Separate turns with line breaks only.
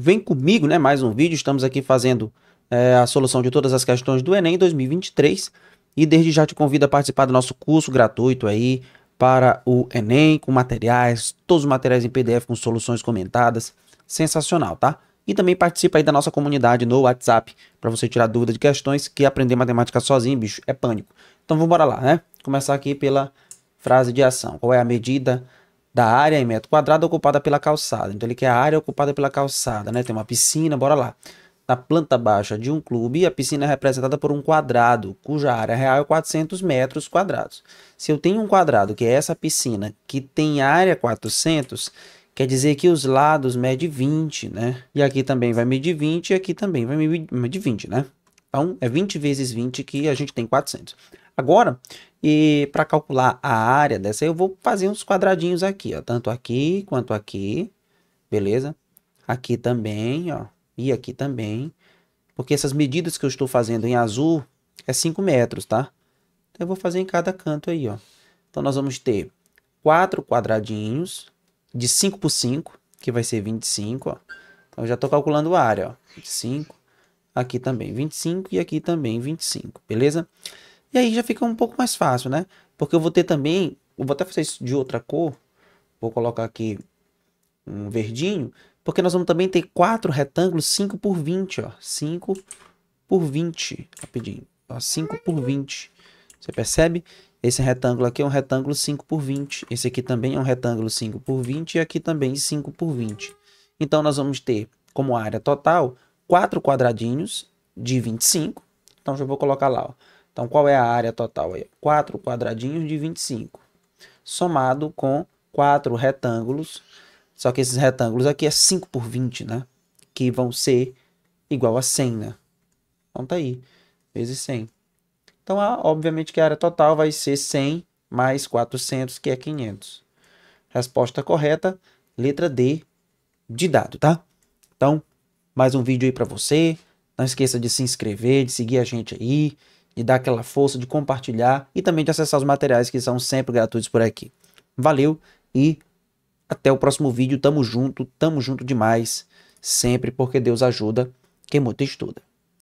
Vem comigo, né? Mais um vídeo. Estamos aqui fazendo é, a solução de todas as questões do Enem 2023. E desde já te convido a participar do nosso curso gratuito aí para o Enem, com materiais, todos os materiais em PDF com soluções comentadas. Sensacional, tá? E também participa aí da nossa comunidade no WhatsApp para você tirar dúvida de questões que aprender matemática sozinho, bicho, é pânico. Então vamos bora lá, né? Começar aqui pela frase de ação. Qual é a medida da área em metro quadrado ocupada pela calçada. Então ele quer a área ocupada pela calçada, né? Tem uma piscina, bora lá. Na planta baixa de um clube, a piscina é representada por um quadrado, cuja área real é 400 metros quadrados. Se eu tenho um quadrado, que é essa piscina, que tem área 400, quer dizer que os lados mede 20, né? E aqui também vai medir 20 e aqui também vai medir 20, né? Então, é 20 vezes 20 que a gente tem 400. Agora, e para calcular a área dessa, eu vou fazer uns quadradinhos aqui, ó. Tanto aqui quanto aqui, beleza? Aqui também, ó. E aqui também. Porque essas medidas que eu estou fazendo em azul é 5 metros, tá? Então, eu vou fazer em cada canto aí, ó. Então, nós vamos ter quatro quadradinhos de 5 por 5, que vai ser 25, ó. Então, eu já estou calculando a área, ó. 5 aqui também 25 e aqui também 25, beleza? E aí já fica um pouco mais fácil, né? Porque eu vou ter também, eu vou até fazer isso de outra cor, vou colocar aqui um verdinho, porque nós vamos também ter quatro retângulos 5 por 20, ó, 5 por 20, rapidinho, ó, 5 por 20, você percebe? Esse retângulo aqui é um retângulo 5 por 20, esse aqui também é um retângulo 5 por 20 e aqui também 5 por 20. Então, nós vamos ter como área total quatro quadradinhos de 25. Então, já vou colocar lá. Ó. Então, qual é a área total? Aí? Quatro quadradinhos de 25, somado com quatro retângulos. Só que esses retângulos aqui é 5 por 20, né? Que vão ser igual a 100, né? Então, tá aí. Vezes 100. Então, obviamente que a área total vai ser 100 mais 400, que é 500. Resposta correta, letra D de dado, tá? Então, mais um vídeo aí para você. Não esqueça de se inscrever, de seguir a gente aí, de dar aquela força, de compartilhar e também de acessar os materiais que são sempre gratuitos por aqui. Valeu e até o próximo vídeo. Tamo junto, tamo junto demais. Sempre porque Deus ajuda quem muito estuda.